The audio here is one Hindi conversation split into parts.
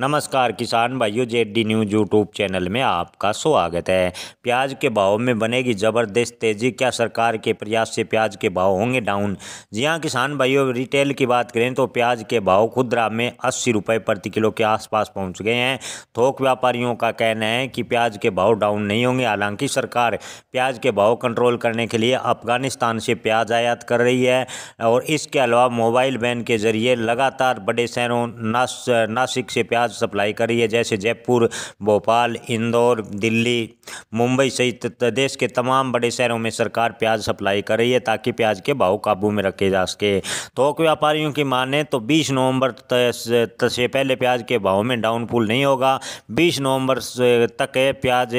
नमस्कार किसान भाइयों JD D news YouTube channel में आपका स्वागत है प्याज के भाव में बनेगी ज़बरदस्त तेज़ी क्या सरकार के प्रयास से प्याज के भाव होंगे डाउन जी हाँ किसान भाइयों रिटेल की बात करें तो प्याज के भाव खुदरा में अस्सी रुपये प्रति किलो के आसपास पहुंच गए हैं थोक व्यापारियों का कहना है कि प्याज के भाव डाउन नहीं होंगे हालांकि सरकार प्याज के भाव कंट्रोल करने के लिए अफगानिस्तान से प्याज आयात कर रही है और इसके अलावा मोबाइल वैन के जरिए लगातार बड़े शहरों नासिक से प्याज अनाज सप्लाई करी है जैसे जयपुर भोपाल इंदौर दिल्ली मुंबई सहित देश के तमाम बड़े शहरों में सरकार प्याज सप्लाई कर रही है ताकि प्याज के भाव काबू में रखे जा सके थोक तो व्यापारियों की माने तो 20 नवंबर से पहले प्याज के भाव में डाउनफुल नहीं होगा 20 नवंबर तक प्याज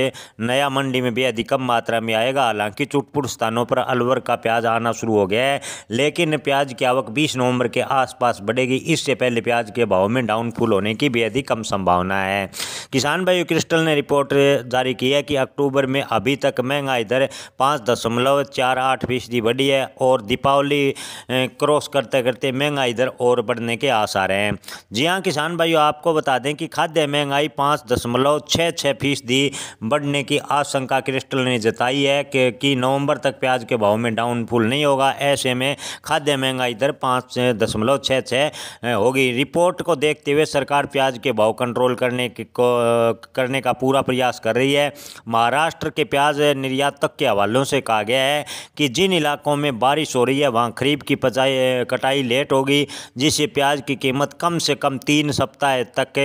नया मंडी में भी कम मात्रा में आएगा हालांकि चुटपुट स्थानों पर अलवर का प्याज आना शुरू हो गया है लेकिन प्याज की आवक बीस नवम्बर के आसपास बढ़ेगी इससे पहले प्याज के भाव में डाउनफुल होने की बेहद ही कम संभावना है किसान भाई क्रिस्टल ने रिपोर्ट जारी की है कि अक्टूबर में अभी तक महंगाई दर पाँच दशमलव चार आठ फीसदी बढ़ी है और दीपावली क्रॉस करते करते महंगाई दर और बढ़ने के आसार हैं जी हाँ किसान भाइयों आपको बता दें कि खाद्य महंगाई पाँच दशमलव छः छः फीसदी बढ़ने की आशंका क्रिस्टल ने जताई है कि, कि नवंबर तक प्याज के भाव में डाउनफुल नहीं होगा ऐसे में खाद्य महंगाई दर पाँच दशमलव छः छः होगी रिपोर्ट को देखते हुए सरकार प्याज के के भाव कंट्रोल करने के करने का पूरा प्रयास कर रही है महाराष्ट्र के प्याज निर्यातक के हवालों से कहा गया है कि जिन इलाकों में बारिश हो रही है वहाँ खरीफ की पचाई कटाई लेट होगी जिससे प्याज की कीमत कम से कम तीन सप्ताह तक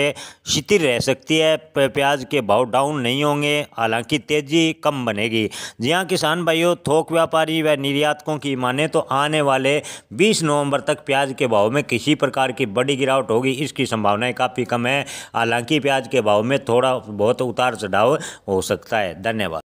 शिथिल रह सकती है प्याज के भाव डाउन नहीं होंगे हालांकि तेज़ी कम बनेगी जी हाँ किसान भाइयों थोक व्यापारी व निर्यातकों की माने तो आने वाले 20 नवंबर तक प्याज के भाव में किसी प्रकार की बड़ी गिरावट होगी इसकी संभावनाएं काफ़ी कम है हैं हालांकि प्याज के भाव में थोड़ा बहुत उतार चढ़ाव हो सकता है धन्यवाद